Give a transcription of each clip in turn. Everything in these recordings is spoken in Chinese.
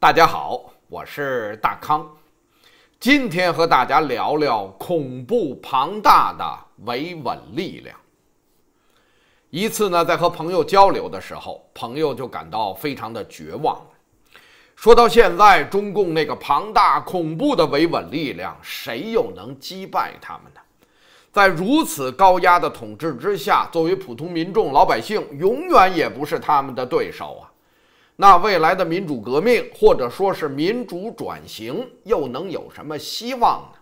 大家好，我是大康，今天和大家聊聊恐怖庞大的维稳力量。一次呢，在和朋友交流的时候，朋友就感到非常的绝望说到现在，中共那个庞大恐怖的维稳力量，谁又能击败他们呢？在如此高压的统治之下，作为普通民众、老百姓，永远也不是他们的对手啊！那未来的民主革命或者说是民主转型，又能有什么希望呢？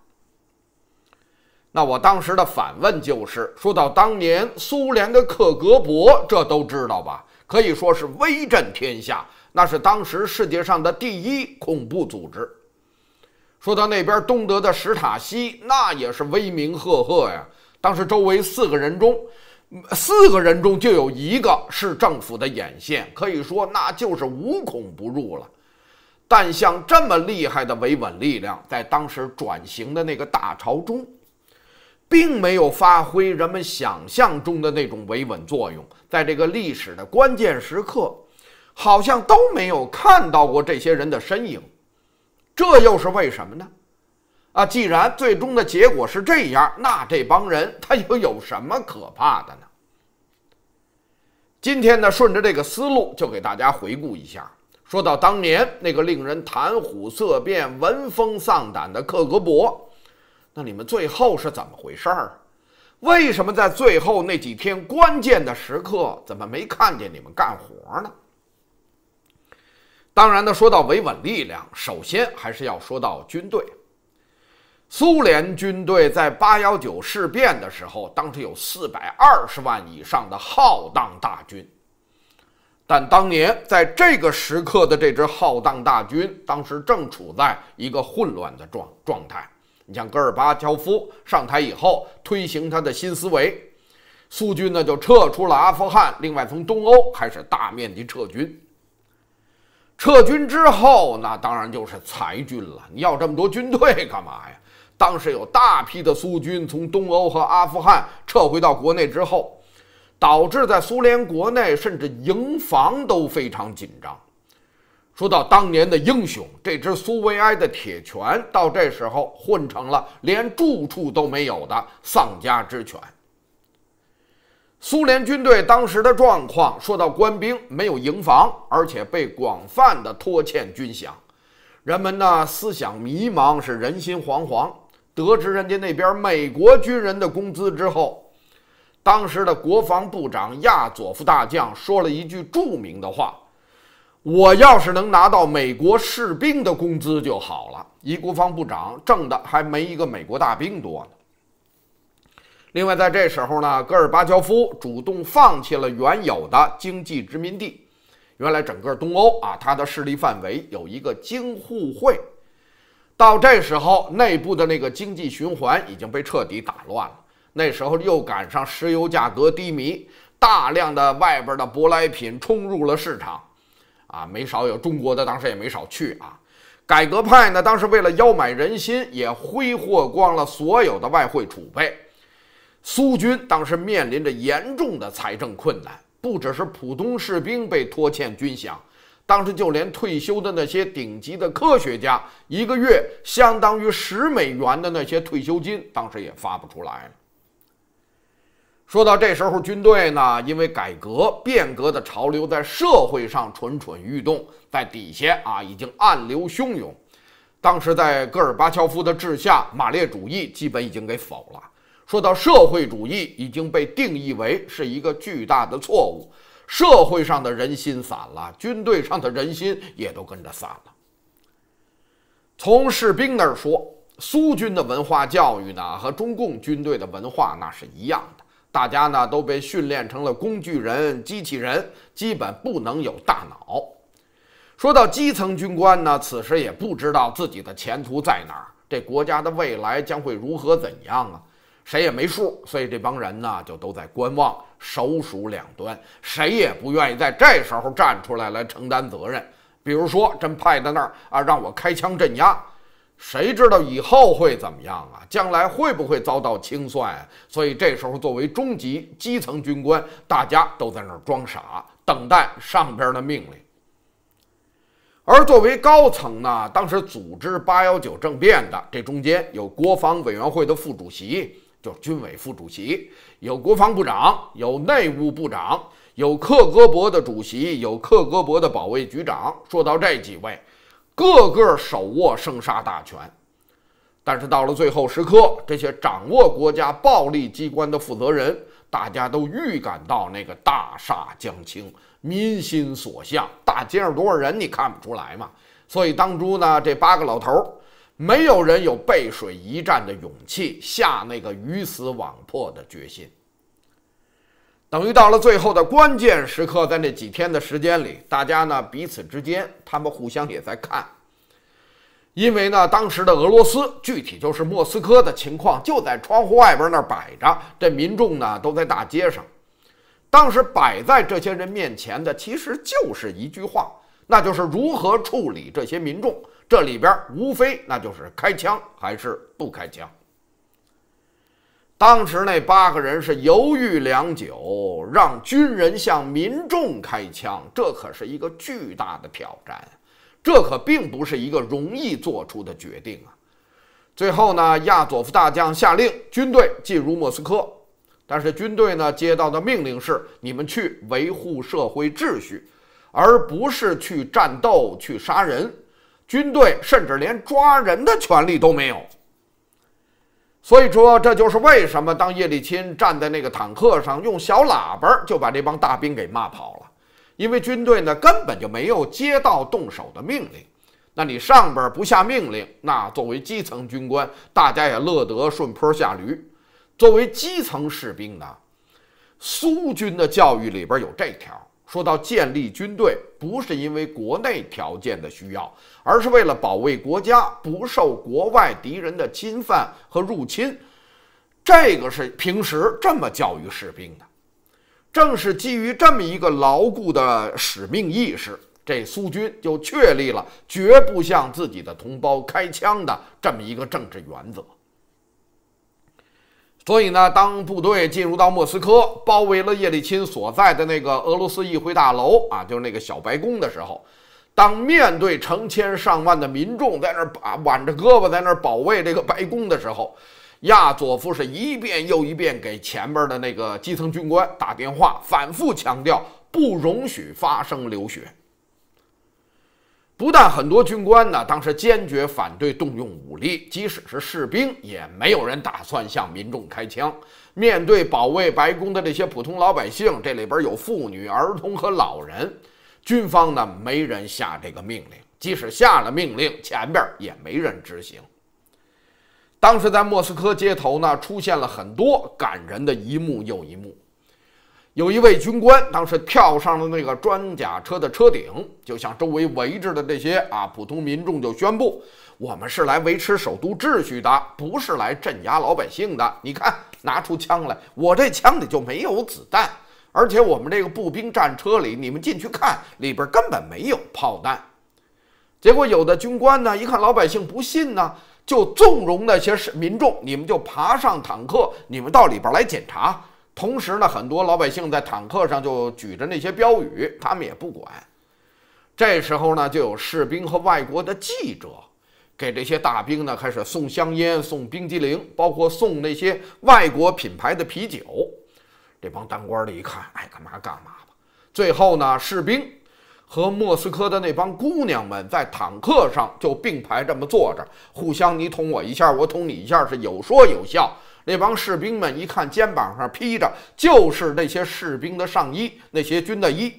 那我当时的反问就是：说到当年苏联的克格勃，这都知道吧？可以说是威震天下，那是当时世界上的第一恐怖组织。说到那边东德的史塔西，那也是威名赫赫呀。当时周围四个人中。四个人中就有一个是政府的眼线，可以说那就是无孔不入了。但像这么厉害的维稳力量，在当时转型的那个大潮中，并没有发挥人们想象中的那种维稳作用。在这个历史的关键时刻，好像都没有看到过这些人的身影。这又是为什么呢？啊，既然最终的结果是这样，那这帮人他又有什么可怕的呢？今天呢，顺着这个思路，就给大家回顾一下。说到当年那个令人谈虎色变、闻风丧胆的克格勃，那你们最后是怎么回事儿？为什么在最后那几天关键的时刻，怎么没看见你们干活呢？当然呢，说到维稳力量，首先还是要说到军队。苏联军队在八幺九事变的时候，当时有四百二十万以上的浩荡大军，但当年在这个时刻的这支浩荡大军，当时正处在一个混乱的状状态。你像戈尔巴乔夫上台以后，推行他的新思维，苏军呢就撤出了阿富汗，另外从东欧开始大面积撤军。撤军之后，那当然就是裁军了。你要这么多军队干嘛呀？当时有大批的苏军从东欧和阿富汗撤回到国内之后，导致在苏联国内甚至营房都非常紧张。说到当年的英雄，这支苏维埃的铁拳到这时候混成了连住处都没有的丧家之犬。苏联军队当时的状况，说到官兵没有营房，而且被广泛的拖欠军饷，人们呢思想迷茫，是人心惶惶。得知人家那边美国军人的工资之后，当时的国防部长亚佐夫大将说了一句著名的话：“我要是能拿到美国士兵的工资就好了。”一国防部长挣的还没一个美国大兵多呢。另外，在这时候呢，戈尔巴乔夫主动放弃了原有的经济殖民地。原来整个东欧啊，它的势力范围有一个京沪会。到这时候，内部的那个经济循环已经被彻底打乱了。那时候又赶上石油价格低迷，大量的外边的舶来品冲入了市场，啊，没少有中国的，当时也没少去啊。改革派呢，当时为了邀买人心，也挥霍光了所有的外汇储备。苏军当时面临着严重的财政困难，不只是普通士兵被拖欠军饷。当时就连退休的那些顶级的科学家，一个月相当于十美元的那些退休金，当时也发不出来了。说到这时候，军队呢，因为改革变革的潮流在社会上蠢蠢欲动，在底下啊已经暗流汹涌。当时在戈尔巴乔夫的治下，马列主义基本已经给否了。说到社会主义，已经被定义为是一个巨大的错误。社会上的人心散了，军队上的人心也都跟着散了。从士兵那儿说，苏军的文化教育呢，和中共军队的文化那是一样的，大家呢都被训练成了工具人、机器人，基本不能有大脑。说到基层军官呢，此时也不知道自己的前途在哪儿，这国家的未来将会如何怎样啊？谁也没数，所以这帮人呢就都在观望，手鼠两端，谁也不愿意在这时候站出来来承担责任。比如说，真派在那儿啊，让我开枪镇压，谁知道以后会怎么样啊？将来会不会遭到清算？所以这时候，作为中级基层军官，大家都在那儿装傻，等待上边的命令。而作为高层呢，当时组织八幺九政变的这中间有国防委员会的副主席。就军委副主席，有国防部长，有内务部长，有克格勃的主席，有克格勃的保卫局长。说到这几位，个个手握生杀大权。但是到了最后时刻，这些掌握国家暴力机关的负责人，大家都预感到那个大厦将倾，民心所向。大街上多少人，你看不出来吗？所以当初呢，这八个老头儿。没有人有背水一战的勇气，下那个鱼死网破的决心。等于到了最后的关键时刻，在那几天的时间里，大家呢彼此之间，他们互相也在看。因为呢，当时的俄罗斯，具体就是莫斯科的情况，就在窗户外边那儿摆着，这民众呢都在大街上。当时摆在这些人面前的，其实就是一句话，那就是如何处理这些民众。这里边无非那就是开枪还是不开枪。当时那八个人是犹豫良久，让军人向民众开枪，这可是一个巨大的挑战，这可并不是一个容易做出的决定啊。最后呢，亚佐夫大将下令军队进入莫斯科，但是军队呢接到的命令是：你们去维护社会秩序，而不是去战斗、去杀人。军队甚至连抓人的权利都没有，所以说这就是为什么当叶利钦站在那个坦克上用小喇叭就把这帮大兵给骂跑了，因为军队呢根本就没有接到动手的命令。那你上边不下命令，那作为基层军官，大家也乐得顺坡下驴；作为基层士兵呢，苏军的教育里边有这条。说到建立军队，不是因为国内条件的需要，而是为了保卫国家不受国外敌人的侵犯和入侵。这个是平时这么教育士兵的。正是基于这么一个牢固的使命意识，这苏军就确立了绝不向自己的同胞开枪的这么一个政治原则。所以呢，当部队进入到莫斯科，包围了叶利钦所在的那个俄罗斯议会大楼啊，就是那个小白宫的时候，当面对成千上万的民众在那儿把挽着胳膊在那儿保卫这个白宫的时候，亚佐夫是一遍又一遍给前边的那个基层军官打电话，反复强调不容许发生流血。不但很多军官呢，当时坚决反对动用武力，即使是士兵，也没有人打算向民众开枪。面对保卫白宫的这些普通老百姓，这里边有妇女、儿童和老人，军方呢没人下这个命令，即使下了命令，前边也没人执行。当时在莫斯科街头呢，出现了很多感人的一幕又一幕。有一位军官当时跳上了那个装甲车的车顶，就向周围围着的这些啊普通民众就宣布：“我们是来维持首都秩序的，不是来镇压老百姓的。你看，拿出枪来，我这枪里就没有子弹，而且我们这个步兵战车里，你们进去看，里边根本没有炮弹。”结果有的军官呢，一看老百姓不信呢，就纵容那些是民众，你们就爬上坦克，你们到里边来检查。同时呢，很多老百姓在坦克上就举着那些标语，他们也不管。这时候呢，就有士兵和外国的记者给这些大兵呢开始送香烟、送冰激凌，包括送那些外国品牌的啤酒。这帮当官的一看，爱干嘛干嘛吧。最后呢，士兵和莫斯科的那帮姑娘们在坦克上就并排这么坐着，互相你捅我一下，我捅你一下，是有说有笑。那帮士兵们一看，肩膀上披着就是那些士兵的上衣，那些军的衣。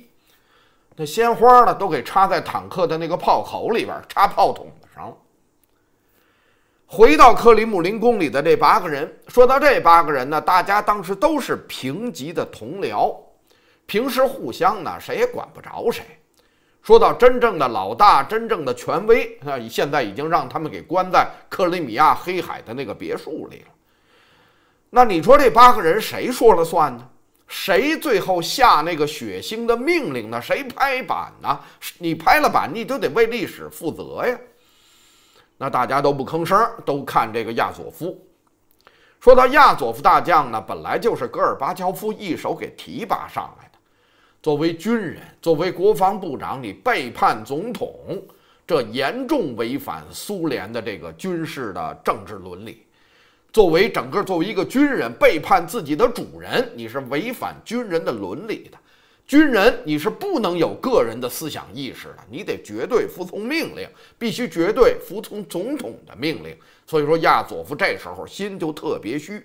那鲜花呢，都给插在坦克的那个炮口里边，插炮筒子上了。回到克里姆林宫里的这八个人，说到这八个人呢，大家当时都是平级的同僚，平时互相呢谁也管不着谁。说到真正的老大，真正的权威，啊，现在已经让他们给关在克里米亚黑海的那个别墅里了。那你说这八个人谁说了算呢？谁最后下那个血腥的命令呢？谁拍板呢？你拍了板，你就得为历史负责呀。那大家都不吭声，都看这个亚佐夫。说到亚佐夫大将呢，本来就是戈尔巴乔夫一手给提拔上来的。作为军人，作为国防部长，你背叛总统，这严重违反苏联的这个军事的政治伦理。作为整个作为一个军人，背叛自己的主人，你是违反军人的伦理的。军人你是不能有个人的思想意识的，你得绝对服从命令，必须绝对服从总统的命令。所以说，亚佐夫这时候心就特别虚。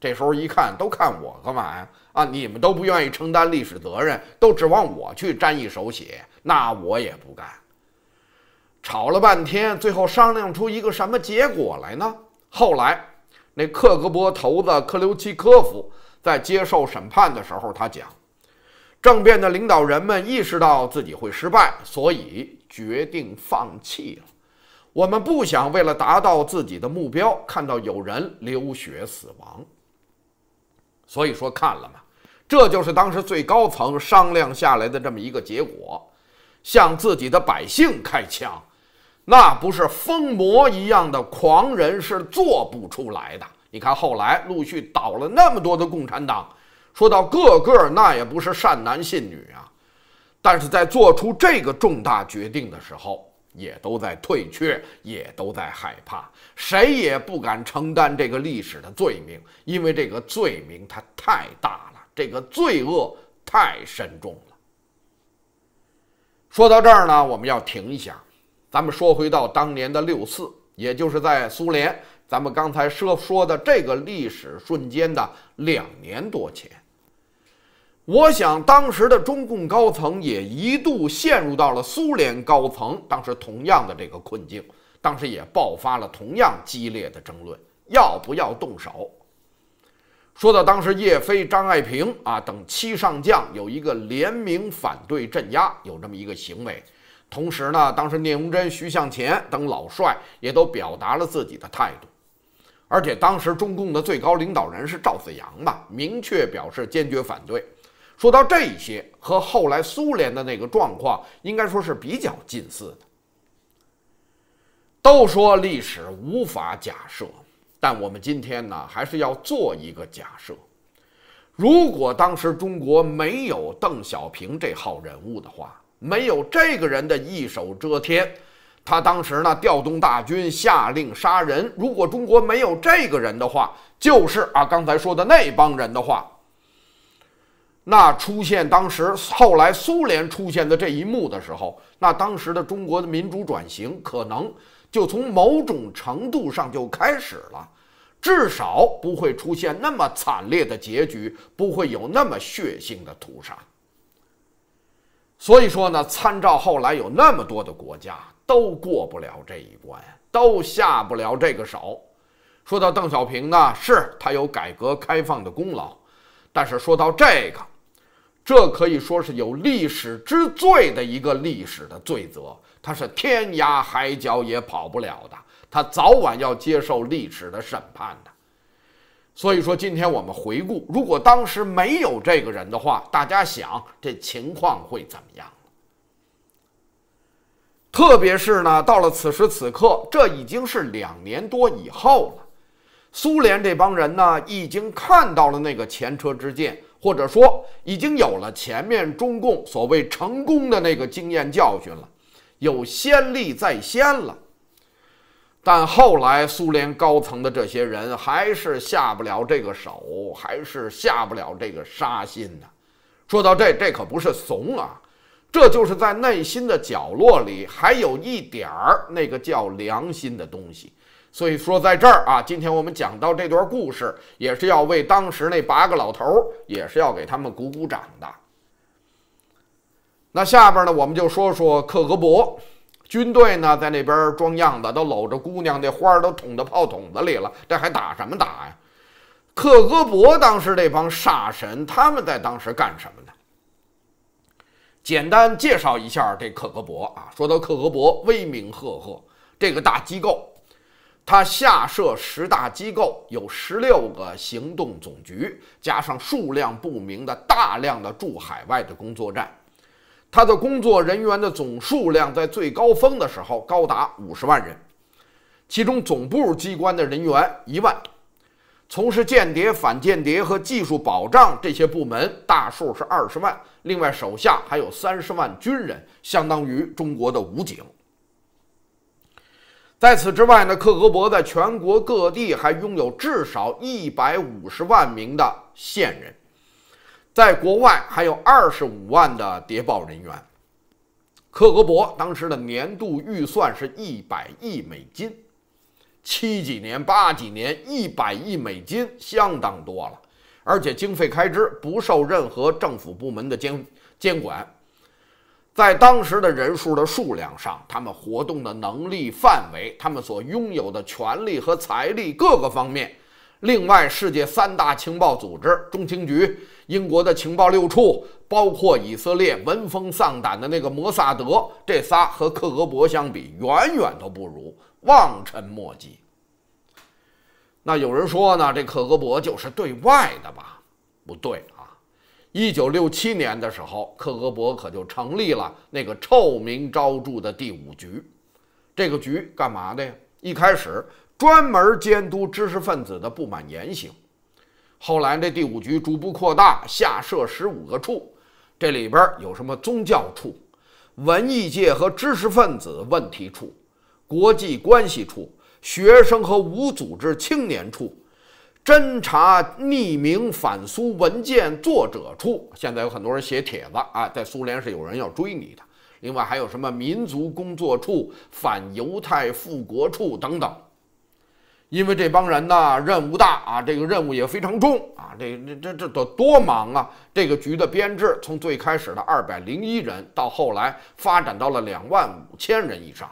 这时候一看，都看我干嘛呀？啊，你们都不愿意承担历史责任，都指望我去沾一手血，那我也不干。吵了半天，最后商量出一个什么结果来呢？后来。那克格勃头子克留奇科夫在接受审判的时候，他讲：“政变的领导人们意识到自己会失败，所以决定放弃了。我们不想为了达到自己的目标，看到有人流血死亡。”所以说看了嘛，这就是当时最高层商量下来的这么一个结果，向自己的百姓开枪。那不是疯魔一样的狂人是做不出来的。你看后来陆续倒了那么多的共产党，说到个个那也不是善男信女啊，但是在做出这个重大决定的时候，也都在退却，也都在害怕，谁也不敢承担这个历史的罪名，因为这个罪名它太大了，这个罪恶太深重了。说到这儿呢，我们要停一下。咱们说回到当年的六四，也就是在苏联，咱们刚才说说的这个历史瞬间的两年多前，我想当时的中共高层也一度陷入到了苏联高层当时同样的这个困境，当时也爆发了同样激烈的争论，要不要动手？说到当时叶飞、张爱萍啊等七上将有一个联名反对镇压，有这么一个行为。同时呢，当时聂荣臻、徐向前等老帅也都表达了自己的态度，而且当时中共的最高领导人是赵子阳嘛，明确表示坚决反对。说到这些，和后来苏联的那个状况应该说是比较近似的。都说历史无法假设，但我们今天呢，还是要做一个假设：如果当时中国没有邓小平这号人物的话。没有这个人的一手遮天，他当时呢调动大军，下令杀人。如果中国没有这个人的话，就是啊刚才说的那帮人的话，那出现当时后来苏联出现的这一幕的时候，那当时的中国的民主转型可能就从某种程度上就开始了，至少不会出现那么惨烈的结局，不会有那么血腥的屠杀。所以说呢，参照后来有那么多的国家都过不了这一关，都下不了这个手。说到邓小平呢，是他有改革开放的功劳，但是说到这个，这可以说是有历史之最的一个历史的罪责，他是天涯海角也跑不了的，他早晚要接受历史的审判的。所以说，今天我们回顾，如果当时没有这个人的话，大家想这情况会怎么样？特别是呢，到了此时此刻，这已经是两年多以后了，苏联这帮人呢，已经看到了那个前车之鉴，或者说已经有了前面中共所谓成功的那个经验教训了，有先例在先了。但后来，苏联高层的这些人还是下不了这个手，还是下不了这个杀心呢。说到这，这可不是怂啊，这就是在内心的角落里还有一点儿那个叫良心的东西。所以说，在这儿啊，今天我们讲到这段故事，也是要为当时那八个老头儿，也是要给他们鼓鼓掌的。那下边呢，我们就说说克格勃。军队呢，在那边装样子，都搂着姑娘，那花都捅到炮筒子里了，这还打什么打呀？克格勃当时这帮煞神，他们在当时干什么呢？简单介绍一下这克格勃啊。说到克格勃，威名赫赫，这个大机构，它下设十大机构，有十六个行动总局，加上数量不明的大量的驻海外的工作站。他的工作人员的总数量在最高峰的时候高达五十万人，其中总部机关的人员一万，从事间谍、反间谍和技术保障这些部门大数是二十万，另外手下还有三十万军人，相当于中国的武警。在此之外呢，克格勃在全国各地还拥有至少一百五十万名的线人。在国外还有二十五万的谍报人员，克格勃当时的年度预算是一百亿美金，七几年八几年一百亿美金相当多了，而且经费开支不受任何政府部门的监监管。在当时的人数的数量上，他们活动的能力范围，他们所拥有的权力和财力各个方面，另外世界三大情报组织中情局。英国的情报六处，包括以色列闻风丧胆的那个摩萨德，这仨和克格勃相比，远远都不如，望尘莫及。那有人说呢，这克格勃就是对外的吧？不对啊！一九六七年的时候，克格勃可就成立了那个臭名昭著的第五局，这个局干嘛的呀？一开始专门监督知识分子的不满言行。后来，这第五局逐步扩大，下设十五个处。这里边有什么宗教处、文艺界和知识分子问题处、国际关系处、学生和无组织青年处、侦查匿名反苏文件作者处。现在有很多人写帖子啊，在苏联是有人要追你的。另外还有什么民族工作处、反犹太复国处等等。因为这帮人呢，任务大啊，这个任务也非常重啊，这、这、这、这得多忙啊！这个局的编制从最开始的二百零一人，到后来发展到了两万五千人以上。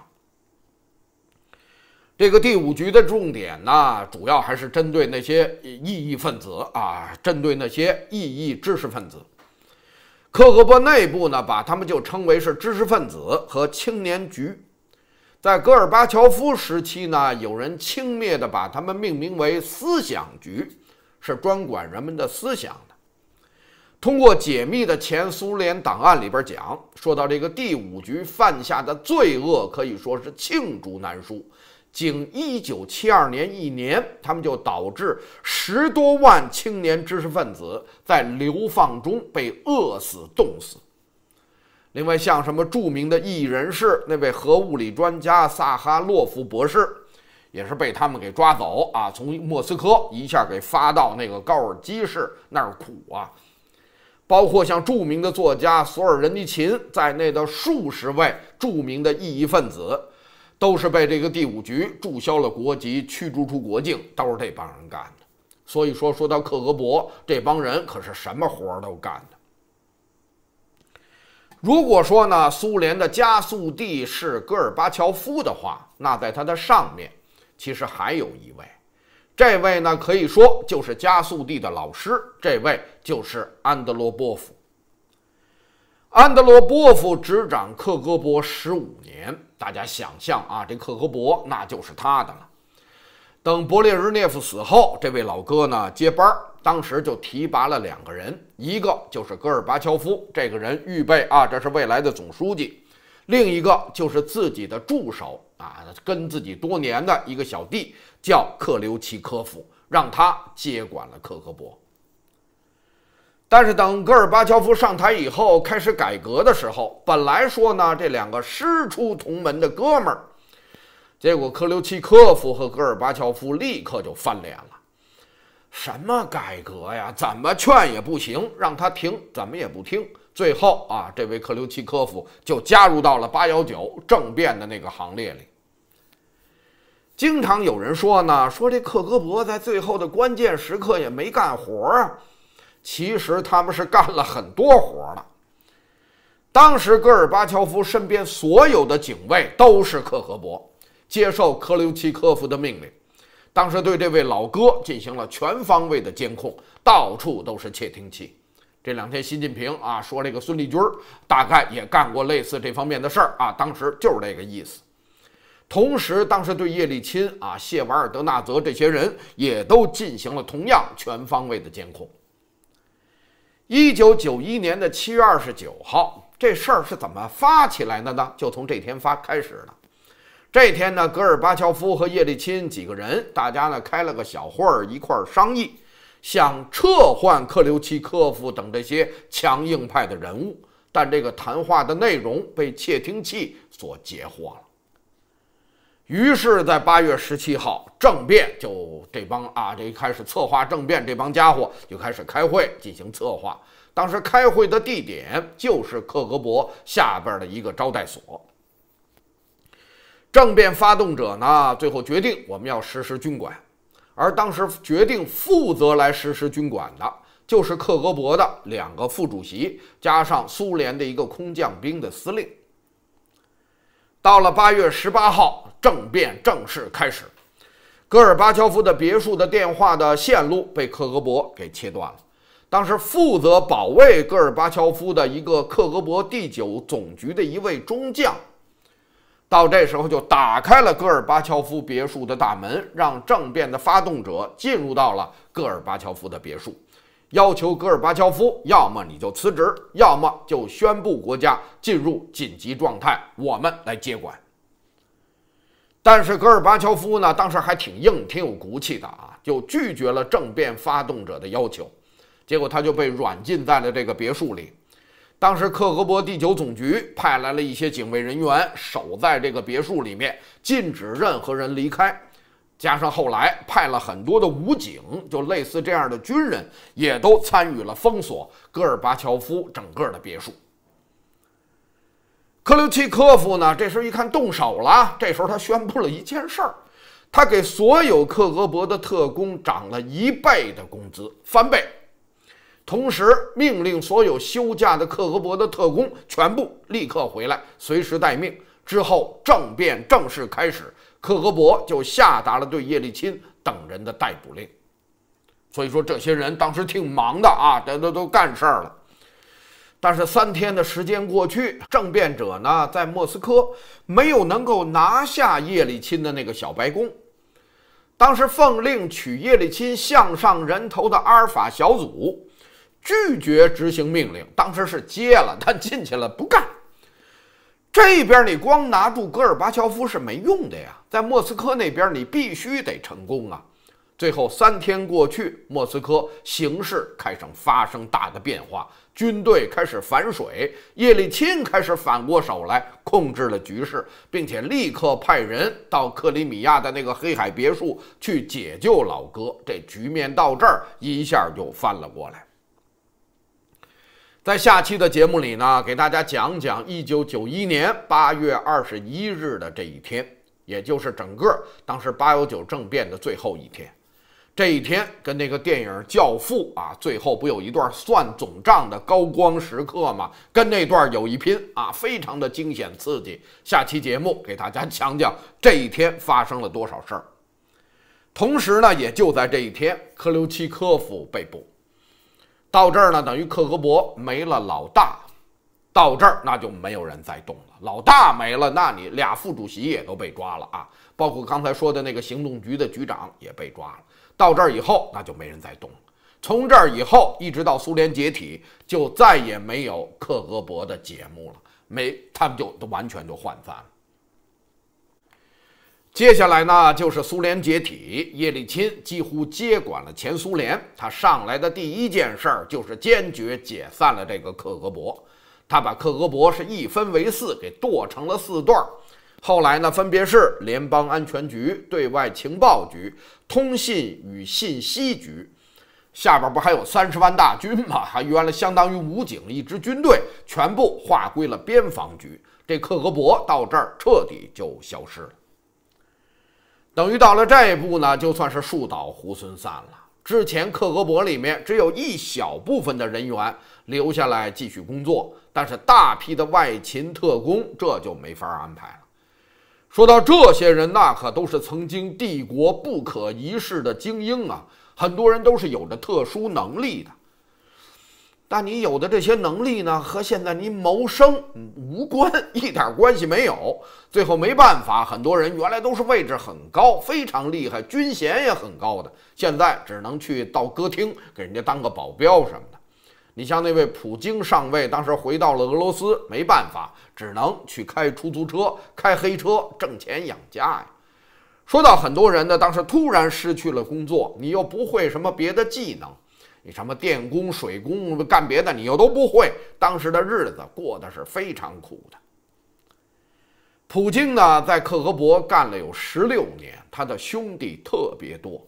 这个第五局的重点呢，主要还是针对那些异异分子啊，针对那些异异知识分子。克格勃内部呢，把他们就称为是知识分子和青年局。在戈尔巴乔夫时期呢，有人轻蔑地把他们命名为“思想局”，是专管人们的思想的。通过解密的前苏联档案里边讲，说到这个第五局犯下的罪恶，可以说是罄竹难书。仅1972年一年，他们就导致十多万青年知识分子在流放中被饿死、冻死。另外，像什么著名的艺人士，那位核物理专家萨哈洛夫博士，也是被他们给抓走啊，从莫斯科一下给发到那个高尔基市那儿苦啊。包括像著名的作家索尔仁尼琴在内的数十位著名的异议分子，都是被这个第五局注销了国籍、驱逐出国境，都是这帮人干的。所以说，说到克格勃，这帮人可是什么活都干的。如果说呢，苏联的加速帝是戈尔巴乔夫的话，那在他的上面，其实还有一位，这位呢可以说就是加速帝的老师，这位就是安德罗波夫。安德罗波夫执掌克格勃十五年，大家想象啊，这克格勃那就是他的了。等勃列日涅夫死后，这位老哥呢接班儿。当时就提拔了两个人，一个就是戈尔巴乔夫这个人预备啊，这是未来的总书记；另一个就是自己的助手啊，跟自己多年的一个小弟叫克留奇科夫，让他接管了克格勃。但是等戈尔巴乔夫上台以后开始改革的时候，本来说呢这两个师出同门的哥们儿，结果克留奇科夫和戈尔巴乔夫立刻就翻脸了。什么改革呀？怎么劝也不行，让他停，怎么也不听。最后啊，这位克留奇科夫就加入到了八幺九政变的那个行列里。经常有人说呢，说这克格勃在最后的关键时刻也没干活啊。其实他们是干了很多活了。当时戈尔巴乔夫身边所有的警卫都是克格勃，接受克留奇科夫的命令。当时对这位老哥进行了全方位的监控，到处都是窃听器。这两天习近平啊说这个孙立军，大概也干过类似这方面的事儿啊。当时就是这个意思。同时，当时对叶利钦啊、谢瓦尔德纳泽这些人也都进行了同样全方位的监控。一九九一年的七月二十九号，这事儿是怎么发起来的呢？就从这天发开始的。这天呢，戈尔巴乔夫和叶利钦几个人，大家呢开了个小会儿，一块儿商议，想撤换克留奇科夫等这些强硬派的人物，但这个谈话的内容被窃听器所截获了。于是，在八月十七号，政变就这帮啊，这一开始策划政变这帮家伙就开始开会进行策划。当时开会的地点就是克格勃下边的一个招待所。政变发动者呢，最后决定我们要实施军管，而当时决定负责来实施军管的就是克格勃的两个副主席加上苏联的一个空降兵的司令。到了八月十八号，政变正式开始，戈尔巴乔夫的别墅的电话的线路被克格勃给切断了。当时负责保卫戈尔巴乔夫的一个克格勃第九总局的一位中将。到这时候，就打开了戈尔巴乔夫别墅的大门，让政变的发动者进入到了戈尔巴乔夫的别墅，要求戈尔巴乔夫要么你就辞职，要么就宣布国家进入紧急状态，我们来接管。但是戈尔巴乔夫呢，当时还挺硬，挺有骨气的啊，就拒绝了政变发动者的要求，结果他就被软禁在了这个别墅里。当时克格勃第九总局派来了一些警卫人员守在这个别墅里面，禁止任何人离开。加上后来派了很多的武警，就类似这样的军人，也都参与了封锁戈尔巴乔夫整个的别墅。克留奇科夫呢，这时候一看动手了，这时候他宣布了一件事儿：他给所有克格勃的特工涨了一倍的工资，翻倍。同时命令所有休假的克格勃的特工全部立刻回来，随时待命。之后政变正式开始，克格勃就下达了对叶利钦等人的逮捕令。所以说，这些人当时挺忙的啊，这都都干事儿了。但是三天的时间过去，政变者呢在莫斯科没有能够拿下叶利钦的那个小白宫。当时奉令取叶利钦项上人头的阿尔法小组。拒绝执行命令，当时是接了，但进去了不干。这边你光拿住戈尔巴乔夫是没用的呀，在莫斯科那边你必须得成功啊。最后三天过去，莫斯科形势开始发生大的变化，军队开始反水，叶利钦开始反过手来控制了局势，并且立刻派人到克里米亚的那个黑海别墅去解救老哥。这局面到这儿一下就翻了过来。在下期的节目里呢，给大家讲讲一九九一年八月二十一日的这一天，也就是整个当时八九政变的最后一天。这一天跟那个电影《教父》啊，最后不有一段算总账的高光时刻吗？跟那段有一拼啊，非常的惊险刺激。下期节目给大家讲讲这一天发生了多少事儿。同时呢，也就在这一天，科留奇科夫被捕。到这儿呢，等于克格勃没了老大。到这儿，那就没有人再动了。老大没了，那你俩副主席也都被抓了啊，包括刚才说的那个行动局的局长也被抓了。到这儿以后，那就没人再动了。从这儿以后，一直到苏联解体，就再也没有克格勃的节目了。没，他们就都完全就涣散了。接下来呢，就是苏联解体，叶利钦几乎接管了前苏联。他上来的第一件事儿就是坚决解散了这个克格勃。他把克格勃是一分为四，给剁成了四段儿。后来呢，分别是联邦安全局、对外情报局、通信与信息局。下边不还有三十万大军吗？还原来相当于武警一支军队，全部划归了边防局。这克格勃到这儿彻底就消失了。等于到了这一步呢，就算是树倒猢狲散了。之前克格勃里面只有一小部分的人员留下来继续工作，但是大批的外勤特工这就没法安排了。说到这些人，那可都是曾经帝国不可一世的精英啊，很多人都是有着特殊能力的。但你有的这些能力呢，和现在你谋生无关，一点关系没有。最后没办法，很多人原来都是位置很高、非常厉害、军衔也很高的，现在只能去到歌厅给人家当个保镖什么的。你像那位普京上尉，当时回到了俄罗斯，没办法，只能去开出租车、开黑车挣钱养家呀。说到很多人呢，当时突然失去了工作，你又不会什么别的技能。你什么电工、水工，干别的你又都不会。当时的日子过得是非常苦的。普京呢，在克格勃干了有十六年，他的兄弟特别多。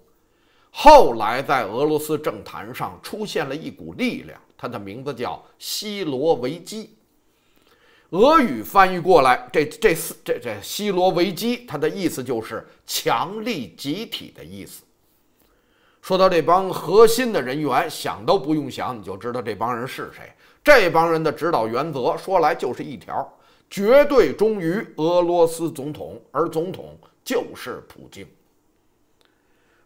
后来在俄罗斯政坛上出现了一股力量，他的名字叫希罗维基。俄语翻译过来，这这四这这希罗维基，他的意思就是“强力集体”的意思。说到这帮核心的人员，想都不用想，你就知道这帮人是谁。这帮人的指导原则，说来就是一条：绝对忠于俄罗斯总统，而总统就是普京。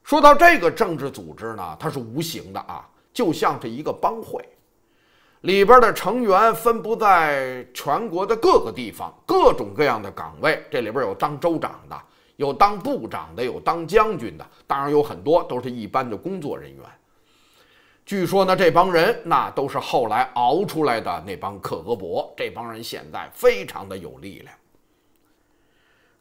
说到这个政治组织呢，它是无形的啊，就像是一个帮会，里边的成员分布在全国的各个地方，各种各样的岗位，这里边有当州长的。有当部长的，有当将军的，当然有很多都是一般的工作人员。据说呢，这帮人那都是后来熬出来的那帮克格勃。这帮人现在非常的有力量。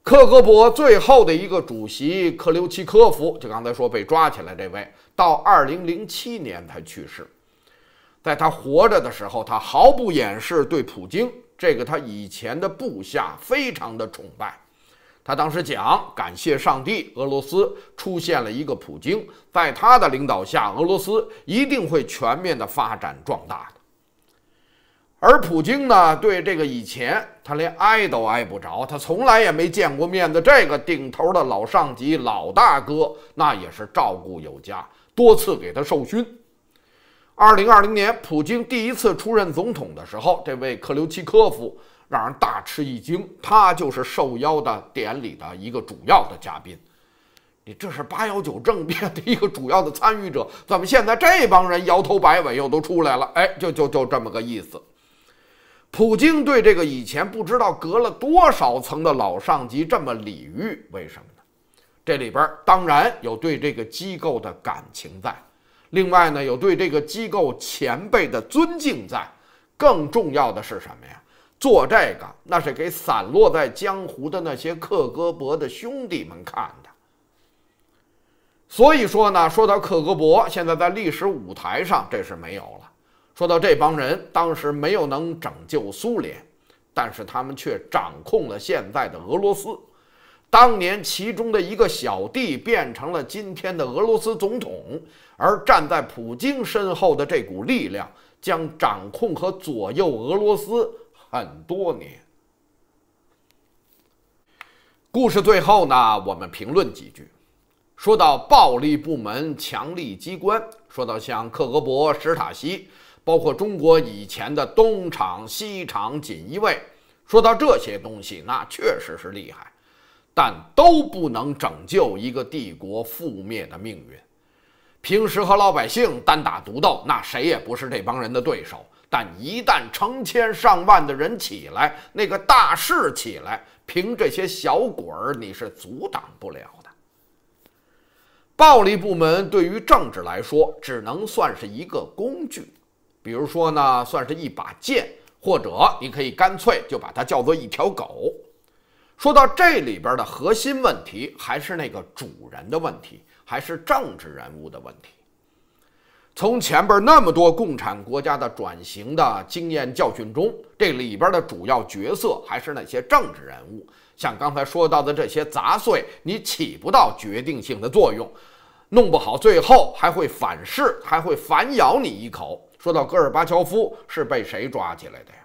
克格勃最后的一个主席克留奇科夫，就刚才说被抓起来这位，到2007年才去世。在他活着的时候，他毫不掩饰对普京这个他以前的部下非常的崇拜。他当时讲：“感谢上帝，俄罗斯出现了一个普京，在他的领导下，俄罗斯一定会全面的发展壮大的。”而普京呢，对这个以前他连挨都挨不着，他从来也没见过面的这个顶头的老上级、老大哥，那也是照顾有加，多次给他授勋。二零二零年，普京第一次出任总统的时候，这位克留奇科夫。让人大吃一惊，他就是受邀的典礼的一个主要的嘉宾。你这是八幺九政变的一个主要的参与者，怎么现在这帮人摇头摆尾又都出来了？哎，就就就这么个意思。普京对这个以前不知道隔了多少层的老上级这么礼遇，为什么呢？这里边当然有对这个机构的感情在，另外呢有对这个机构前辈的尊敬在，更重要的是什么呀？做这个那是给散落在江湖的那些克格勃的兄弟们看的，所以说呢，说到克格勃，现在在历史舞台上这是没有了。说到这帮人，当时没有能拯救苏联，但是他们却掌控了现在的俄罗斯。当年其中的一个小弟变成了今天的俄罗斯总统，而站在普京身后的这股力量将掌控和左右俄罗斯。很多年。故事最后呢，我们评论几句。说到暴力部门、强力机关，说到像克格勃、史塔西，包括中国以前的东厂、西厂、锦衣卫，说到这些东西，那确实是厉害，但都不能拯救一个帝国覆灭的命运。平时和老百姓单打独斗，那谁也不是这帮人的对手。但一旦成千上万的人起来，那个大势起来，凭这些小鬼儿你是阻挡不了的。暴力部门对于政治来说，只能算是一个工具，比如说呢，算是一把剑，或者你可以干脆就把它叫做一条狗。说到这里边的核心问题，还是那个主人的问题，还是政治人物的问题。从前边那么多共产国家的转型的经验教训中，这里边的主要角色还是那些政治人物，像刚才说到的这些杂碎，你起不到决定性的作用，弄不好最后还会反噬，还会反咬你一口。说到戈尔巴乔夫是被谁抓起来的呀？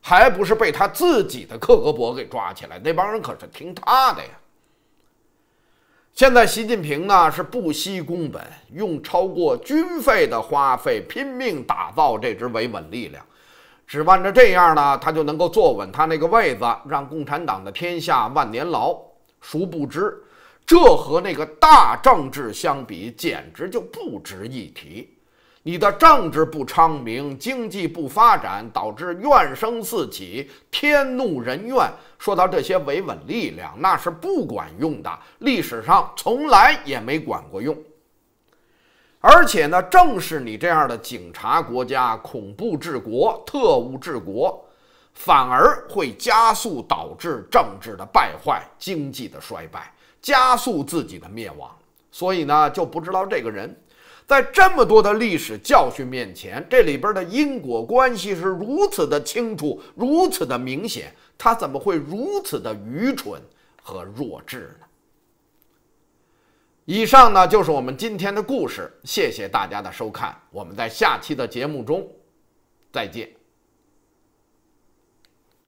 还不是被他自己的克格勃给抓起来，那帮人可是听他的呀。现在习近平呢是不惜工本，用超过军费的花费拼命打造这支维稳力量，只盼着这样呢，他就能够坐稳他那个位子，让共产党的天下万年牢。殊不知，这和那个大政治相比，简直就不值一提。你的政治不昌明，经济不发展，导致怨声四起，天怒人怨。说到这些维稳力量，那是不管用的，历史上从来也没管过用。而且呢，正是你这样的警察国家、恐怖治国、特务治国，反而会加速导致政治的败坏、经济的衰败，加速自己的灭亡。所以呢，就不知道这个人。在这么多的历史教训面前，这里边的因果关系是如此的清楚，如此的明显，他怎么会如此的愚蠢和弱智呢？以上呢就是我们今天的故事，谢谢大家的收看，我们在下期的节目中再见。